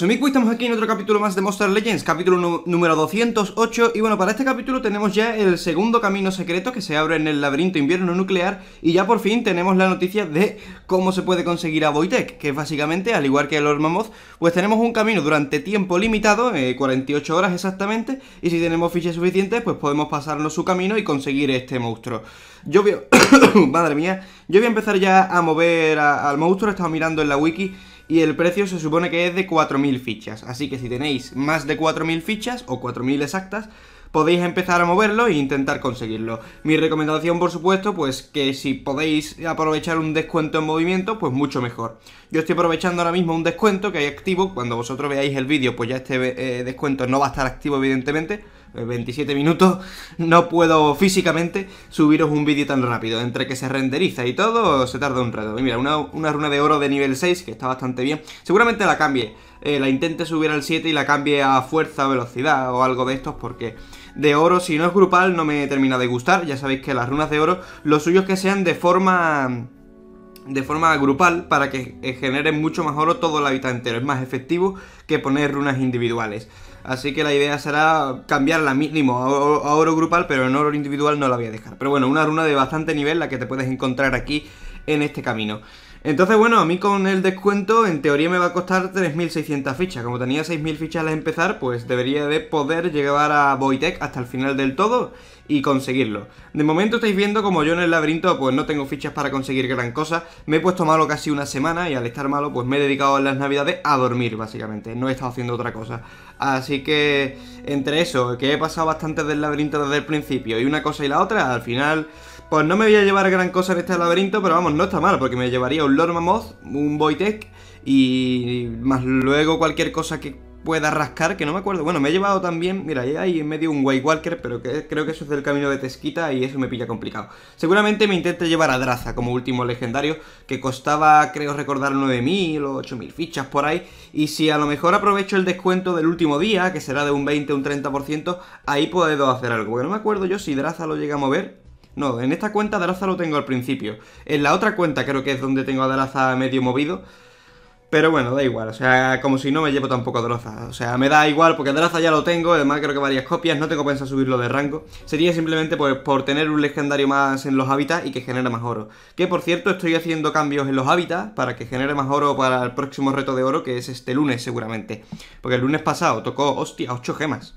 soy Miku estamos aquí en otro capítulo más de Monster Legends, capítulo número 208 Y bueno, para este capítulo tenemos ya el segundo camino secreto que se abre en el laberinto invierno nuclear Y ya por fin tenemos la noticia de cómo se puede conseguir a Voitech Que es básicamente, al igual que el Ormamoth, pues tenemos un camino durante tiempo limitado, 48 eh, horas exactamente Y si tenemos fichas suficientes, pues podemos pasarnos su camino y conseguir este monstruo Yo veo... Madre mía, yo voy a empezar ya a mover al monstruo, he estado mirando en la wiki y el precio se supone que es de 4.000 fichas. Así que si tenéis más de 4.000 fichas o 4.000 exactas, podéis empezar a moverlo e intentar conseguirlo. Mi recomendación, por supuesto, pues que si podéis aprovechar un descuento en movimiento, pues mucho mejor. Yo estoy aprovechando ahora mismo un descuento que hay activo. Cuando vosotros veáis el vídeo, pues ya este eh, descuento no va a estar activo, evidentemente 27 eh, minutos, no puedo físicamente subiros un vídeo tan rápido. Entre que se renderiza y todo, se tarda un rato. Y mira, una, runa de oro de nivel 6, que está bastante bien. Seguramente la cambie, eh, la intente subir al 7 y la cambie a fuerza, velocidad o algo de estos, porque de oro, si no es grupal, no me termina de gustar. Ya sabéis que las runas de oro, lo suyo es que sean de forma de forma grupal para que eh, generen mucho más oro todo el hábitat entero. Es más efectivo que poner runas individuales. Así que la idea será cambiarla mínimo a oro grupal, pero en oro individual no la voy a dejar. Pero bueno, una runa de bastante nivel la que te puedes encontrar aquí en este camino. Entonces, bueno, a mí con el descuento en teoría me va a costar 3.600 fichas. Como tenía 6.000 fichas al empezar, pues debería de poder llegar a Boitec hasta el final del todo y conseguirlo. De momento estáis viendo como yo en el laberinto pues no tengo fichas para conseguir gran cosa, me he puesto malo casi una semana y al estar malo pues me he dedicado en las navidades a dormir básicamente, no he estado haciendo otra cosa. Así que entre eso, que he pasado bastante del laberinto desde el principio y una cosa y la otra, al final... Pues no me voy a llevar gran cosa en este laberinto, pero vamos, no está mal, porque me llevaría un Lord Mammoth, un boytech y más luego cualquier cosa que pueda rascar, que no me acuerdo. Bueno, me he llevado también, mira, ahí hay en medio un White Walker, pero que, creo que eso es del camino de Tesquita y eso me pilla complicado. Seguramente me intente llevar a Draza como último legendario, que costaba, creo recordar, 9.000 o 8.000 fichas por ahí. Y si a lo mejor aprovecho el descuento del último día, que será de un 20 o un 30%, ahí puedo hacer algo. Porque no me acuerdo yo si Draza lo llega a mover. No, en esta cuenta Draza lo tengo al principio. En la otra cuenta creo que es donde tengo a Draza medio movido. Pero bueno, da igual, o sea, como si no me llevo tampoco de Droza. O sea, me da igual porque Droza ya lo tengo, además creo que varias copias, no tengo pensado subirlo de rango. Sería simplemente por, por tener un legendario más en los hábitats y que genere más oro. Que por cierto, estoy haciendo cambios en los hábitats para que genere más oro para el próximo reto de oro, que es este lunes seguramente. Porque el lunes pasado tocó, hostia, 8 gemas.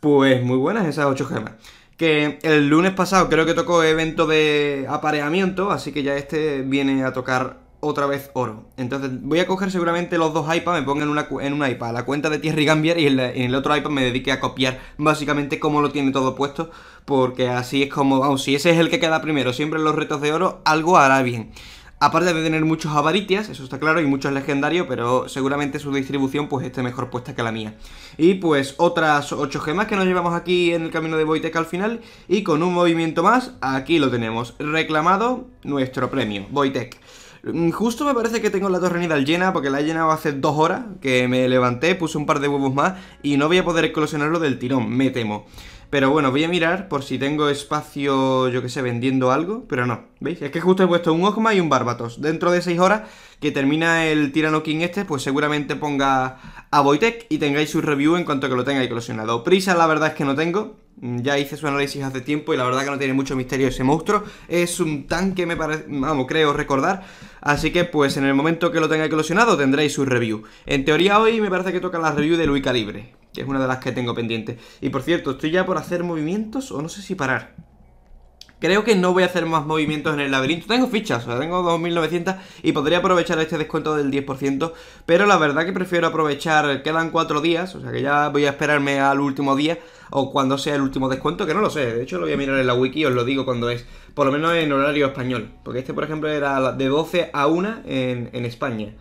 Pues muy buenas esas 8 gemas que el lunes pasado creo que tocó evento de apareamiento, así que ya este viene a tocar otra vez oro. Entonces voy a coger seguramente los dos iPads, me pongo en una, iPad la cuenta de Thierry Gambier y en, el otro iPad me dedique a copiar básicamente cómo lo tiene todo puesto, porque así es como, vamos, si ese es el que queda primero, siempre en los retos de oro, algo hará bien. Aparte de tener muchos avaritias, eso está claro, y muchos legendarios, pero seguramente su distribución pues esté mejor puesta que la mía. Y pues otras 8 gemas que nos llevamos aquí en el camino de Boitec al final, y con un movimiento más, aquí lo tenemos, reclamado nuestro premio, Boitec. Mm, justo me parece que tengo la torre nidal llena porque la he llenado hace dos horas que me levanté, puse un par de huevos más y no voy a poder eclosionarlo del tirón, me temo. Pero bueno, voy a mirar por si tengo espacio, yo que sé, vendiendo algo, pero no. ¿Veis? Es que justo he puesto un Ogma y un Barbatos. Dentro de seis horas que termina el Tirano King este, pues seguramente ponga a Voitek y tengáis su review en cuanto que lo tenga eclosionado. Prisa la verdad es que no tengo, Mm, ya hice su análisis hace tiempo y la verdad que no tiene mucho misterio ese monstruo. Es un tanque, me parece, vamos, creo recordar. Así que pues en el momento que lo tenga eclosionado tendréis su review. En teoría hoy me parece que toca la review de Luis Calibre, que es una de las que tengo pendiente. Y por cierto, estoy ya por hacer movimientos o no sé si parar. Creo que no voy a hacer más movimientos en el laberinto. Tengo fichas, o sea, tengo 2900 y podría aprovechar este descuento del 10%, pero la verdad que prefiero aprovechar, quedan 4 días, o sea que ya voy a esperarme al último día o cuando sea el último descuento, que no lo sé. De hecho, lo voy a mirar en la wiki, os lo digo cuando es, por lo menos en horario español, porque este, por ejemplo, era de 12 a 1 en, España.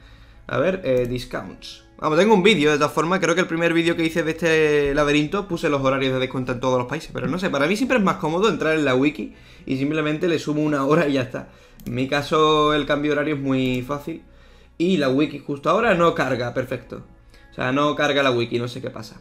A ver, eh, discounts. Vamos, tengo un vídeo, de todas formas, creo que el primer vídeo que hice de este laberinto puse los horarios de descuento en todos los países, pero no sé, para mí siempre es más cómodo entrar en la wiki y simplemente le sumo una hora y ya está. En mi caso el cambio de horario es muy fácil y la wiki justo ahora no carga, perfecto sea, no carga la wiki, no sé qué pasa.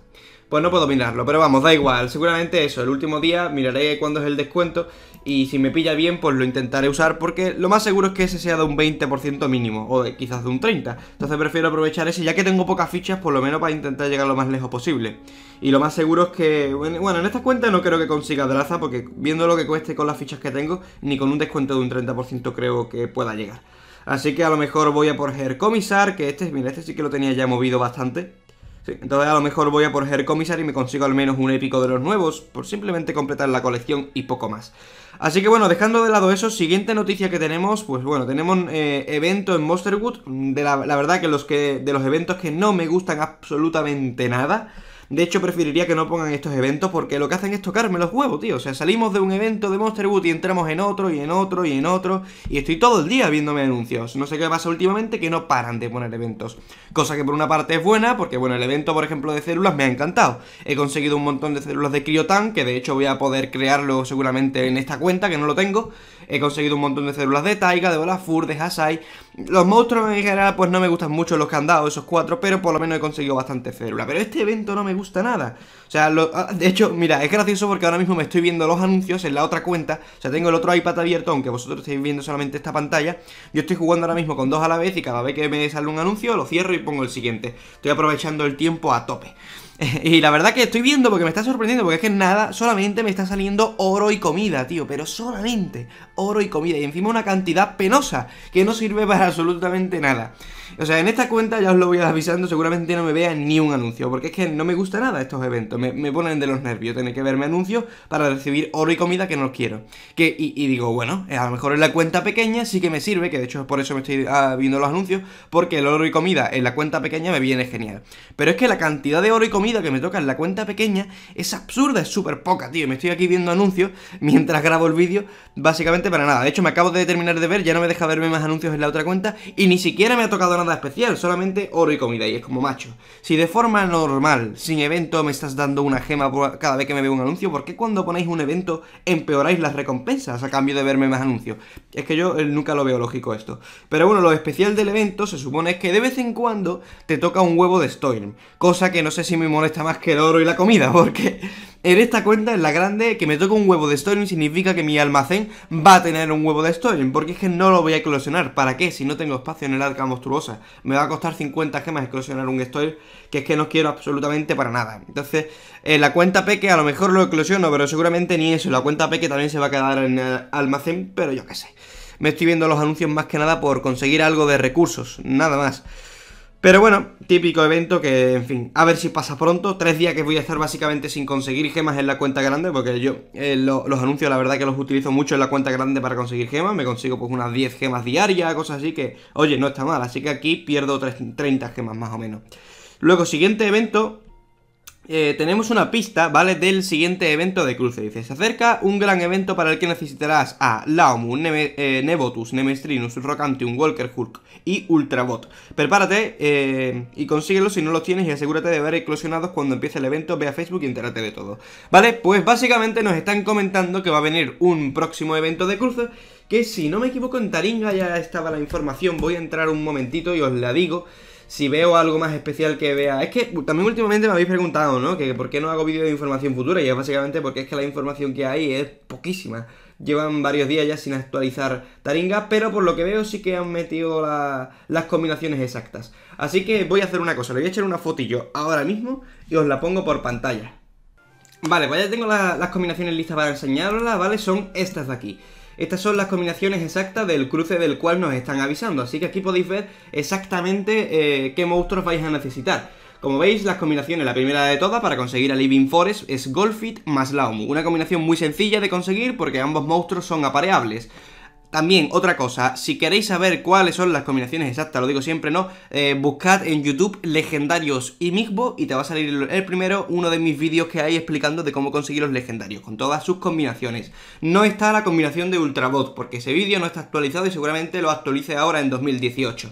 Pues no puedo mirarlo, pero vamos, da igual. Seguramente eso, el último día miraré cuándo es el descuento y si me pilla bien, pues lo intentaré usar porque lo más seguro es que ese sea de un 20% mínimo o quizás de un 30%. Entonces prefiero aprovechar ese, ya que tengo pocas fichas, por lo menos para intentar llegar lo más lejos posible. Y lo más seguro es que, bueno, en esta cuenta no creo que consiga Draza porque viendo lo que cueste con las fichas que tengo, ni con un descuento de un 30% creo que pueda llegar. Así que a lo mejor voy a por Hercomisar, que este, mira, este sí que lo tenía ya movido bastante. entonces a lo mejor voy a por Hercomisar y me consigo al menos un épico de los nuevos, por simplemente completar la colección y poco más. Así que bueno, dejando de lado eso, siguiente noticia que tenemos, pues bueno, tenemos eh, evento en Monsterwood, de la, la, verdad que los que de los eventos que no me gustan absolutamente nada, de hecho, preferiría que no pongan estos eventos porque lo que hacen es tocarme los huevos, tío. O sea, salimos de un evento de Monster Boot y entramos en otro y en otro y en otro. Y estoy todo el día viéndome anuncios. No sé qué pasa últimamente que no paran de poner eventos. Cosa que por una parte es buena porque, bueno, el evento, por ejemplo, de células me ha encantado. He conseguido un montón de células de Criotan que de hecho voy a poder crearlo seguramente en esta cuenta que no lo tengo. He conseguido un montón de células de Taiga, de Olafur, de Hasai. Los monstruos en general pues no me gustan mucho los que han dado, esos cuatro, pero por lo menos he conseguido bastante células. Pero este evento no me gusta nada. O sea, ah, de hecho, mira, es gracioso porque ahora mismo me estoy viendo los anuncios en la otra cuenta. O sea, tengo el otro iPad abierto, aunque vosotros estéis viendo solamente esta pantalla. Yo estoy jugando ahora mismo con dos a la vez y cada vez que me sale un anuncio lo cierro y pongo el siguiente. Estoy aprovechando el tiempo a tope. y la verdad que estoy viendo porque me está sorprendiendo, porque es que nada, solamente me está saliendo oro y comida, tío, pero solamente oro y comida, y encima una cantidad penosa que no sirve para absolutamente nada. O sea, en esta cuenta ya os lo voy avisando, seguramente no me vea ni un anuncio, porque es que no me gusta nada estos eventos, me, ponen de los nervios tener que verme anuncios para recibir oro y comida que no quiero. Que, y, digo, bueno, eh, a lo mejor en la cuenta pequeña sí que me sirve, que de hecho por eso me estoy ah, viendo los anuncios, porque el oro y comida en la cuenta pequeña me viene genial. Pero es que la cantidad de oro y comida que me toca en la cuenta pequeña es absurda, es súper poca, tío, me estoy aquí viendo anuncios mientras grabo el vídeo Básicamente para nada. De hecho, me acabo de terminar de ver, ya no me deja verme más anuncios en la otra cuenta y ni siquiera me ha tocado nada especial, solamente oro y comida y es como macho. Si de forma normal, sin evento, me estás dando una gema cada vez que me veo un anuncio, ¿por qué cuando ponéis un evento empeoráis las recompensas a cambio de verme más anuncios? Es que yo eh, nunca lo veo lógico esto. Pero bueno, lo especial del evento se supone es que de vez en cuando te toca un huevo de Storm, cosa que no sé si me molesta más que el oro y la comida, porque... En esta cuenta, en la grande, que me toca un huevo de story significa que mi almacén va a tener un huevo de story porque es que no lo voy a eclosionar. ¿Para qué? Si no tengo espacio en el arca monstruosa. Me va a costar 50 gemas eclosionar un story que es que no quiero absolutamente para nada. Entonces, la cuenta peque a lo mejor lo eclosiono, pero seguramente ni eso. La cuenta peque también se va a quedar en el almacén, pero yo qué sé. Me estoy viendo los anuncios más que nada por conseguir algo de recursos, nada más. Pero bueno, típico evento que, en fin, a ver si pasa pronto. Tres días que voy a estar básicamente sin conseguir gemas en la cuenta grande, porque yo eh, los anuncios, la verdad que los utilizo mucho en la cuenta grande para conseguir gemas. Me consigo pues unas 10 gemas diarias, cosas así que, oye, no está mal. Así que aquí pierdo 30 gemas más o menos. Luego, siguiente evento, eh, tenemos una pista, ¿vale? Del siguiente evento de cruce. Dice, se acerca un gran evento para el que necesitarás a Laomu, eh, Nevotus, Nebotus, Nemestrinus, Rocantium, Walker Hulk y Ultrabot. Prepárate eh, y consíguelo si no los tienes y asegúrate de ver eclosionados cuando empiece el evento. Ve a Facebook y entérate de todo. ¿Vale? Pues básicamente nos están comentando que va a venir un próximo evento de cruce que si no me equivoco en Taringa ya estaba la información, voy a entrar un momentito y os la digo si veo algo más especial que vea. Es que también últimamente me habéis preguntado, ¿no? Que por qué no hago vídeos de información futura. Y es básicamente porque es que la información que hay es poquísima. Llevan varios días ya sin actualizar Taringa, pero por lo que veo sí que han metido las combinaciones exactas. Así que voy a hacer una cosa, le voy a echar una fotillo ahora mismo y os la pongo por pantalla. Vale, pues ya tengo las combinaciones listas para enseñaroslas, ¿vale? Son estas de aquí. Estas son las combinaciones exactas del cruce del cual nos están avisando, así que aquí podéis ver exactamente eh, qué monstruos vais a necesitar. Como veis, las combinaciones, la primera de todas para conseguir a Living Forest es Golfit más Laomu una combinación muy sencilla de conseguir porque ambos monstruos son apareables. También, otra cosa, si queréis saber cuáles son las combinaciones exactas, lo digo siempre, ¿no? Eh, buscad en YouTube legendarios y Mixbo y te va a salir el primero, uno de mis vídeos que hay explicando de cómo conseguir los legendarios, con todas sus combinaciones. No está la combinación de Ultrabot, porque ese vídeo no está actualizado y seguramente lo actualice ahora en 2018.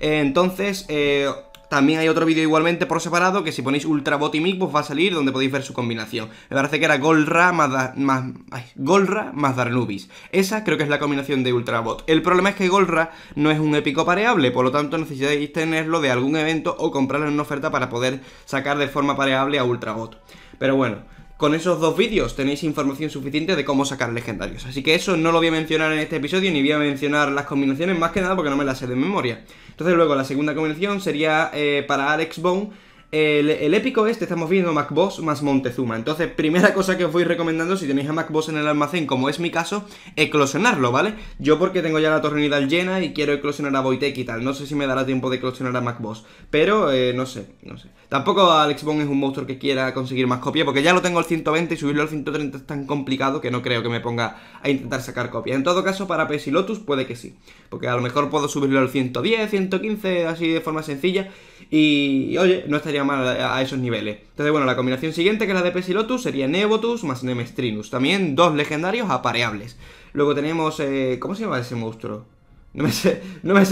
Eh, entonces, eh, también hay otro vídeo igualmente por separado que si ponéis Ultrabot y Mic, pues va a salir donde podéis ver su combinación. Me parece que era Golra más, Darnubis. Esa creo que es la combinación de Ultrabot. El problema es que Golra no es un épico pareable, por lo tanto necesitáis tenerlo de algún evento o comprarlo en una oferta para poder sacar de forma pareable a Ultrabot. Pero bueno, con esos dos vídeos tenéis información suficiente de cómo sacar legendarios. Así que eso no lo voy a mencionar en este episodio, ni voy a mencionar las combinaciones, más que nada porque no me las sé de memoria. Entonces luego la segunda combinación sería eh, para Alex Bone, el, épico este estamos viendo MacBoss más Montezuma. Entonces, primera cosa que os voy recomendando, si tenéis a MacBoss en el almacén, como es mi caso, eclosionarlo, ¿vale? Yo porque tengo ya la torre unidad llena y quiero eclosionar a Boiteki y tal. No sé si me dará tiempo de eclosionar a MacBoss, pero eh, no sé, no sé. Tampoco Alex Bond es un monstruo que quiera conseguir más copia, porque ya lo tengo al 120 y subirlo al 130 es tan complicado que no creo que me ponga a intentar sacar copia. En todo caso, para Pesilotus puede que sí, porque a lo mejor puedo subirlo al 110, 115, así de forma sencilla, y, oye, no estaría mal a, esos niveles. Entonces, bueno, la combinación siguiente que es la de Pesilotus sería Nebotus más Nemestrinus, también dos legendarios apareables. Luego tenemos, eh, ¿cómo se llama ese monstruo? No me, sé,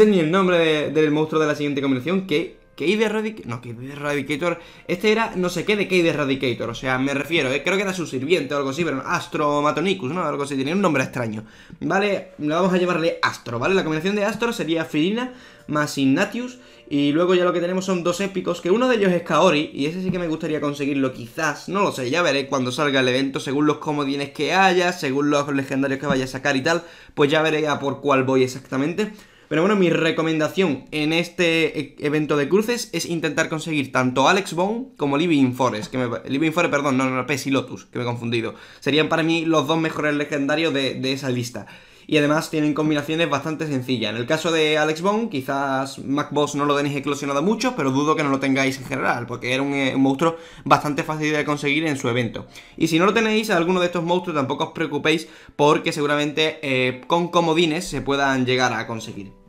ni el nombre del monstruo de la siguiente combinación, que de Eradicator, no, de Eradicator, este era no sé qué de de Eradicator, o sea, me refiero, eh, creo que era su sirviente o algo así, pero Astro Matonicus, ¿no? Algo así, tenía un nombre extraño, ¿vale? le vamos a llamarle Astro, ¿vale? La combinación de Astro sería Firina más Ignatius, y luego ya lo que tenemos son dos épicos, que uno de ellos es Kaori, y ese sí que me gustaría conseguirlo quizás, no lo sé, ya veré cuando salga el evento, según los comodines que haya, según los legendarios que vaya a sacar y tal, pues ya veré a por cuál voy exactamente, pero bueno, mi recomendación en este e-, evento de cruces es intentar conseguir tanto Alex Bone como Living Forest, que Living Forest, perdón, no, no, Lotus, que me he confundido. Serían para mí los dos mejores legendarios de, de esa lista y además tienen combinaciones bastante sencillas. En el caso de Alex Bond, quizás MacBoss no lo tenéis eclosionado mucho, pero dudo que no lo tengáis en general, porque era eh, un, monstruo bastante fácil de conseguir en su evento. Y si no lo tenéis alguno de estos monstruos, tampoco os preocupéis, porque seguramente eh, con comodines se puedan llegar a conseguir.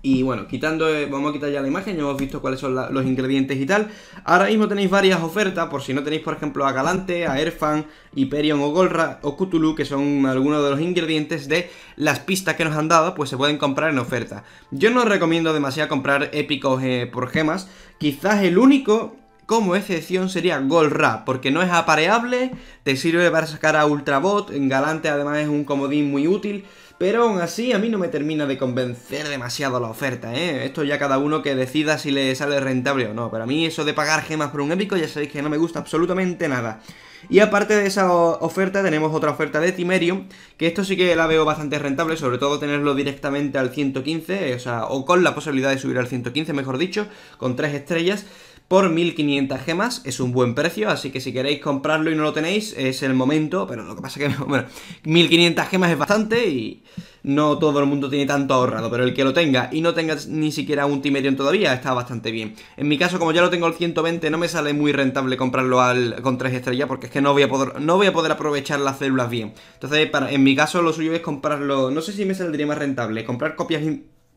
Y bueno, quitando, eh, vamos a quitar ya la imagen, ya hemos visto cuáles son los ingredientes y tal. Ahora mismo tenéis varias ofertas, por si no tenéis, por ejemplo, a Galante, a Erfan, Hyperion o Golra o Cthulhu, que son algunos de los ingredientes de las pistas que nos han dado, pues se pueden comprar en oferta. Yo no recomiendo demasiado comprar épicos eh, por gemas, quizás el único como excepción sería Golra, porque no es apareable, te sirve para sacar a Ultrabot, en Galante además es un comodín muy útil, pero aún así a mí no me termina de convencer demasiado la oferta, ¿eh? Esto ya cada uno que decida si le sale rentable o no, pero a mí eso de pagar gemas por un épico ya sabéis que no me gusta absolutamente nada. Y aparte de esa oferta tenemos otra oferta de Timerium, que esto sí que la veo bastante rentable, sobre todo tenerlo directamente al 115, o sea, o con la posibilidad de subir al 115, mejor dicho, con 3 estrellas, por 1500 gemas, es un buen precio, así que si queréis comprarlo y no lo tenéis, es el momento, pero lo que pasa es que, bueno, 1500 gemas es bastante y no todo el mundo tiene tanto ahorrado, pero el que lo tenga y no tenga ni siquiera un Timerion todavía, está bastante bien. En mi caso, como ya lo tengo al 120, no me sale muy rentable comprarlo al, con 3 estrellas, porque es que no voy a poder, no voy a poder aprovechar las células bien. Entonces, para, en mi caso, lo suyo es comprarlo, no sé si me saldría más rentable, comprar copias...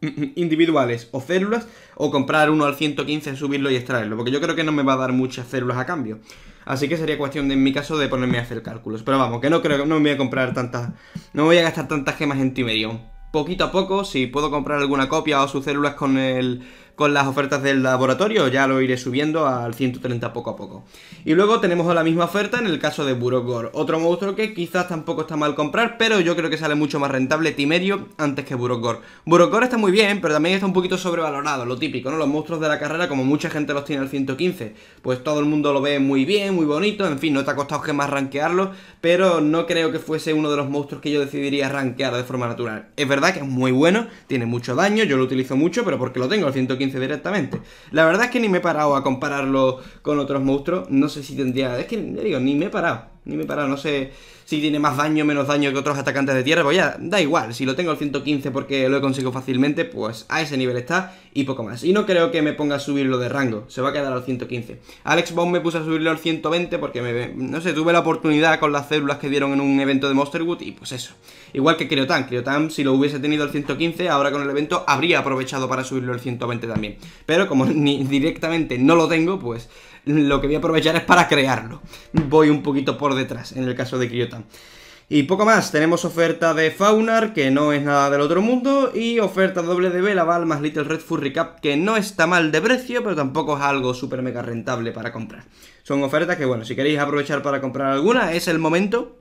individuales o células o comprar uno al 115, subirlo y extraerlo, porque yo creo que no me va a dar muchas células a cambio. Así que sería cuestión de, en mi caso de ponerme a hacer cálculos. Pero vamos, que no creo que no me voy a comprar tantas. No me voy a gastar tantas gemas en Timerion. Poquito a poco, si puedo comprar alguna copia o sus células con el con las ofertas del laboratorio, ya lo iré subiendo al 130 poco a poco. Y luego tenemos la misma oferta en el caso de Burogor, otro monstruo que quizás tampoco está mal comprar, pero yo creo que sale mucho más rentable Timerio antes que Burogor. Burogor está muy bien, pero también está un poquito sobrevalorado, lo típico, ¿no? Los monstruos de la carrera, como mucha gente los tiene al 115, pues todo el mundo lo ve muy bien, muy bonito, en fin, no te ha costado que más rankearlo, pero no creo que fuese uno de los monstruos que yo decidiría rankear de forma natural. Es verdad que es muy bueno, tiene mucho daño, yo lo utilizo mucho, pero porque lo tengo al 115 directamente. La verdad es que ni me he parado a compararlo con otros monstruos. No sé si tendría. Es que, digo, ni me he parado ni me no sé si tiene más daño o menos daño que otros atacantes de tierra, pues ya, da igual, si lo tengo al 115 porque lo he conseguido fácilmente, pues a ese nivel está y poco más. Y no creo que me ponga a subirlo de rango, se va a quedar al 115. Alex Bond me puso a subirlo al 120 porque, me, no sé, tuve la oportunidad con las células que dieron en un evento de Monsterwood y pues eso. Igual que Criotan, tan si lo hubiese tenido al 115, ahora con el evento habría aprovechado para subirlo al 120 también. Pero como ni directamente no lo tengo, pues lo que voy a aprovechar es para crearlo. Voy un poquito por detrás en el caso de criota Y poco más, tenemos oferta de Faunar, que no es nada del otro mundo, y oferta doble de vela, más Little Red Furry Cap, que no está mal de precio, pero tampoco es algo súper mega rentable para comprar. Son ofertas que, bueno, si queréis aprovechar para comprar alguna, es el momento,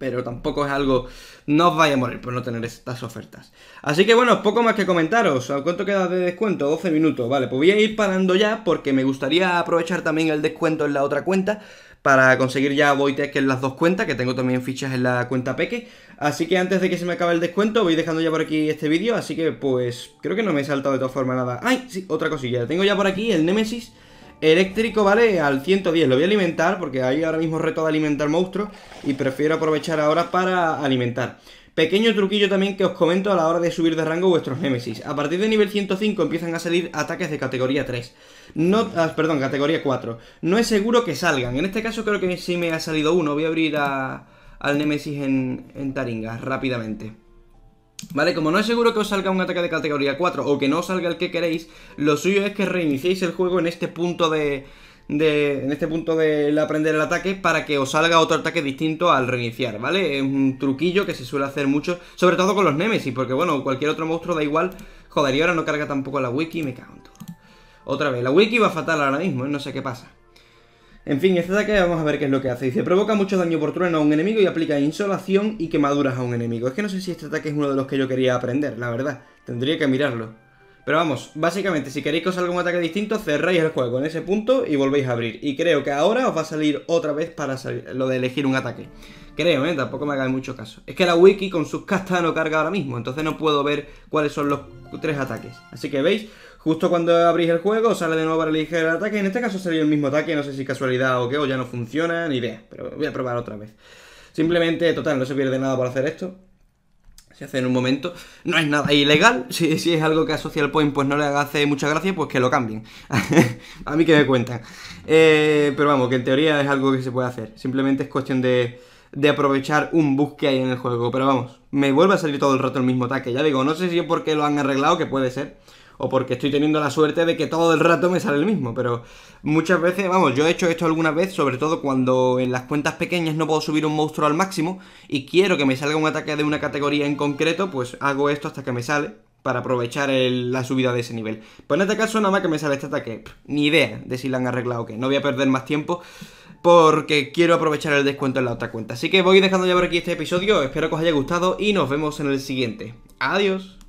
pero tampoco es algo... No os a morir por no tener estas ofertas. Así que bueno, poco más que comentaros. cuánto queda de descuento? 12 minutos. Vale, pues voy a ir parando ya porque me gustaría aprovechar también el descuento en la otra cuenta para conseguir ya Voitech en las dos cuentas, que tengo también fichas en la cuenta Peque. Así que antes de que se me acabe el descuento, voy dejando ya por aquí este vídeo, así que pues creo que no me he saltado de todas formas nada. ¡Ay! Sí, otra cosilla. Tengo ya por aquí el Nemesis eléctrico, ¿vale? Al 110 lo voy a alimentar porque hay ahora mismo reto de alimentar monstruos y prefiero aprovechar ahora para alimentar. Pequeño truquillo también que os comento a la hora de subir de rango vuestros Nemesis. A partir de nivel 105 empiezan a salir ataques de categoría 3. No, ah, perdón, categoría 4. No es seguro que salgan. En este caso creo que sí me ha salido uno. Voy a abrir al Nemesis en, en Taringa rápidamente. ¿Vale? Como no es seguro que os salga un ataque de categoría 4 o que no os salga el que queréis, lo suyo es que reiniciéis el juego en este punto de... de en este punto de aprender el ataque para que os salga otro ataque distinto al reiniciar, ¿vale? Es un truquillo que se suele hacer mucho, sobre todo con los Nemesis, porque bueno, cualquier otro monstruo da igual. Joder, y ahora no carga tampoco la wiki, me cago Otra vez, la wiki va fatal ahora mismo, ¿eh? no sé qué pasa. En fin, este ataque vamos a ver qué es lo que hace. Dice, provoca mucho daño por trueno a un enemigo y aplica insolación y quemaduras a un enemigo. Es que no sé si este ataque es uno de los que yo quería aprender, la verdad. Tendría que mirarlo. Pero vamos, básicamente, si queréis que os salga un ataque distinto, cerráis el juego en ese punto y volvéis a abrir. Y creo que ahora os va a salir otra vez para lo de elegir un ataque. Creo, ¿eh? Tampoco me hagáis mucho caso. Es que la wiki con sus castas no carga ahora mismo, entonces no puedo ver cuáles son los tres ataques. Así que, ¿veis? justo cuando abrís el juego, sale de nuevo para elegir el ataque. En este caso salió el mismo ataque, no sé si casualidad o qué, o ya no funciona, ni idea. Pero voy a probar otra vez. Simplemente, total, no se pierde nada por hacer esto. Se hace en un momento. No es nada ilegal. Si, es algo que a Social Point pues no le hace mucha gracia, pues que lo cambien. a mí que me cuentan. Eh, pero vamos, que en teoría es algo que se puede hacer. Simplemente es cuestión de, de aprovechar un bug que hay en el juego. Pero vamos, me vuelve a salir todo el rato el mismo ataque. Ya digo, no sé si es porque lo han arreglado, que puede ser o porque estoy teniendo la suerte de que todo el rato me sale el mismo, pero muchas veces, vamos, yo he hecho esto alguna vez, sobre todo cuando en las cuentas pequeñas no puedo subir un monstruo al máximo y quiero que me salga un ataque de una categoría en concreto, pues hago esto hasta que me sale para aprovechar la subida de ese nivel. Pues en este caso nada más que me sale este ataque, ni idea de si lo han arreglado o qué, no voy a perder más tiempo porque quiero aprovechar el descuento en la otra cuenta. Así que voy dejando ya por aquí este episodio, espero que os haya gustado y nos vemos en el siguiente. Adiós.